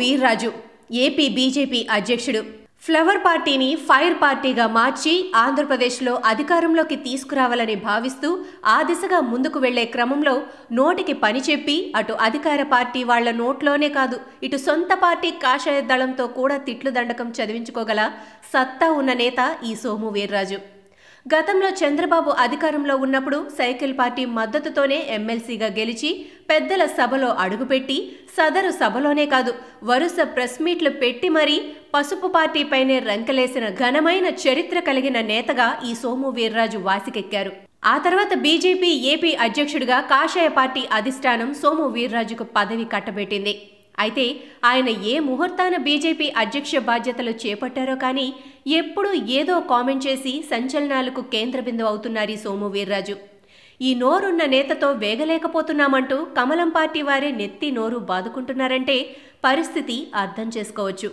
Veerraju AP BJP అధ్యక్షుడు flower పార్టీని fire పార్టీగా మార్చి ఆంధ్రప్రదేశ్లో అధికారంలోకి తీసుకురావాలని భావిస్తూ ఆ దిశగా ముందుకు వెళ్లే క్రమంలో నోటికి పని చెప్పి అటు అధికార పార్టీ వాళ్ల నోట్లోనే కాదు ఇటు సొంత పార్టీ కాషాయ దళంతో కూడా తిట్లు దండకం చదివించుకోగల సత్తా ఉన్న నేత ఈ సోము వీర్రాజు గతంలో చంద్రబాబు అధికారంలో ఉన్నప్పుడు సైకిల్ పార్టీ మద్దతుతోనే ఎమ్మెల్సీగా గెలిచి పెద్దల సభలో అడుగుపెట్టి సదరు సభలోనే కాదు వరుస ప్రెస్ మీట్లు పెట్టి మరీ పసుపు పార్టీపైనే రంకలేసిన ఘనమైన చరిత్ర కలిగిన నేతగా ఈ సోము వీర్రాజు వాసికెక్కారు ఆ తర్వాత బీజేపీ ఏపీ అధ్యక్షుడిగా కాషాయ పార్టీ అధిష్టానం సోము వీర్రాజుకు పదవి కట్టబెట్టింది అయితే ఆయన ఏ ముహూర్తాన బీజేపీ అధ్యక్ష బాధ్యతలు చేపట్టారో కానీ ఎప్పుడు ఏదో కామెంట్ చేసి సంచలనాలకు కేంద్ర బిందువు అవుతున్నారు సోము వీర్రాజు ఈ నోరున్న నేతతో వేగలేకపోతున్నామంటూ కమలం పార్టీ వారే నెత్తి నోరు బాదుకుంటున్నారంటే పరిస్థితి అర్థం చేసుకోవచ్చు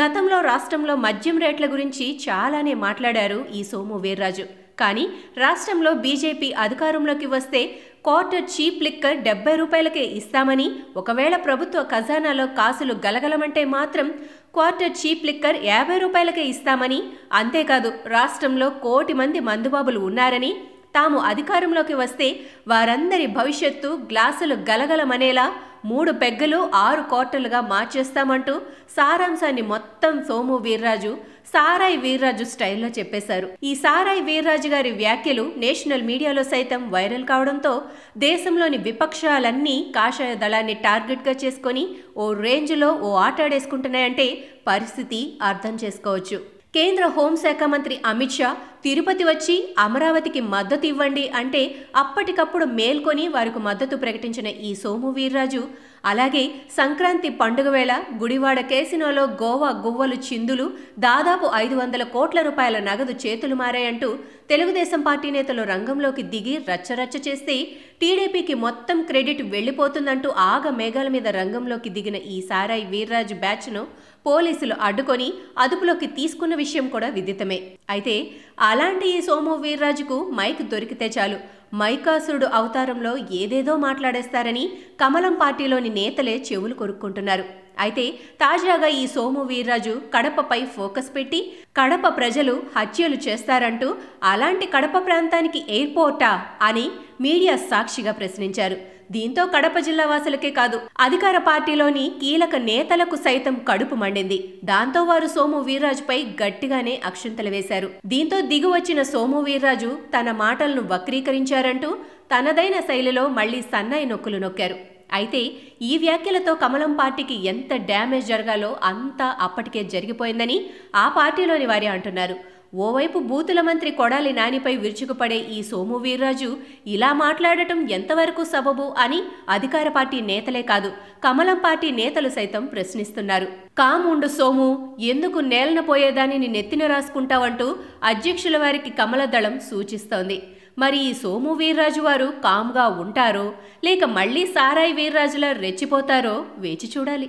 గతంలో రాష్ట్రంలో మద్యం రేట్ల గురించి చాలానే మాట్లాడారు ఈ సోము వీర్రాజు కానీ రాష్ట్రంలో బీజేపీ అధికారంలోకి వస్తే క్వార్టర్ చీప్ లిక్కర్ డెబ్బై రూపాయలకే ఇస్తామని ఒకవేళ ప్రభుత్వ ఖజానాలో కాసులు గలగలమంటే మాత్రం క్వార్టర్ చీప్ లిక్కర్ యాభై రూపాయలకే ఇస్తామని అంతేకాదు రాష్ట్రంలో కోటి మంది మందుబాబులు ఉన్నారని తాము అధికారంలోకి వస్తే వారందరి భవిష్యత్తు గ్లాసులు గలగలమనేలా మూడు పెగ్గలు ఆరు క్వార్టర్లుగా మార్చేస్తామంటూ సారాంశాన్ని మొత్తం సోము వీర్రాజు సారాయ్ వీర్రాజు స్టైల్లో చెప్పేశారు ఈ సారాయ్ వీర్రాజు గారి వ్యాఖ్యలు నేషనల్ మీడియాలో సైతం వైరల్ కావడంతో దేశంలోని విపక్షాలన్నీ కాషాయ దళాన్ని టార్గెట్గా చేసుకొని ఓ రేంజ్లో ఓ ఆటాడేసుకుంటున్నాయంటే పరిస్థితి అర్థం చేసుకోవచ్చు కేంద్ర హోంశాఖ మంత్రి అమిత్ షా తిరుపతి వచ్చి అమరావతికి మద్దతు ఇవ్వండి అంటే అప్పటికప్పుడు మేల్కొని వారికి మద్దతు ప్రకటించిన ఈ సోము వీర్రాజు అలాగే సంక్రాంతి పండుగ వేళ గుడివాడ కేసినోలో గోవా గువ్వలు చిందులు దాదాపు ఐదు వందల కోట్ల రూపాయల నగదు చేతులు మారాయంటూ తెలుగుదేశం పార్టీ నేతలు రంగంలోకి దిగి రచ్చరచ్చ చేస్తే టీడీపీకి మొత్తం క్రెడిట్ వెళ్ళిపోతుందంటూ ఆగ మేఘాల మీద రంగంలోకి దిగిన ఈ సారాయి వీర్రాజు బ్యాచ్ను పోలీసులు అడ్డుకొని అదుపులోకి తీసుకున్న విషయం కూడా విదితమే అయితే అలాంటి ఈ సోము వీర్రాజుకు మైక్ దొరికితే చాలు మైకాసురుడు అవతారంలో ఏదేదో మాట్లాడేస్తారని కమలం పార్టీలోని నేతలే చెవులు కొరుక్కుంటున్నారు అయితే తాజాగా ఈ సోము వీర్రాజు కడపపై ఫోకస్ పెట్టి కడప ప్రజలు హత్యలు చేస్తారంటూ అలాంటి కడప ప్రాంతానికి ఎయిర్పోర్టా అని మీడియా సాక్షిగా ప్రశ్నించారు దీంతో కడప జిల్లా వాసులకే కాదు అధికార పార్టీలోని కీలక నేతలకు సైతం కడుపు మండింది దాంతో వారు సోము వీర్రాజుపై గట్టిగానే అక్షంతలు వేశారు దీంతో దిగువచ్చిన సోము వీర్రాజు తన మాటలను వక్రీకరించారంటూ తనదైన శైలిలో మళ్లీ సన్నాయి నొక్కులు నొక్కారు అయితే ఈ వ్యాఖ్యలతో కమలం పార్టీకి ఎంత డ్యామేజ్ జరగాలో అంతా అప్పటికే జరిగిపోయిందని ఆ పార్టీలోని వారే అంటున్నారు ఓవైపు బూతుల మంత్రి కొడాలి నానిపై విరుచుకుపడే ఈ సోము వీర్రాజు ఇలా మాట్లాడటం ఎంతవరకు సబబు అని అధికార పార్టీ నేతలే కాదు కమలం పార్టీ నేతలు సైతం ప్రశ్నిస్తున్నారు కాముండు సోము ఎందుకు నేలన పోయేదానిని నెత్తిన రాసుకుంటావంటూ అధ్యక్షుల వారికి కమలదళం సూచిస్తోంది మరి ఈ సోము వీర్రాజు వారు కామ్గా ఉంటారో లేక మళ్లీ సారాయి వీర్రాజులా రెచ్చిపోతారో వేచి చూడాలి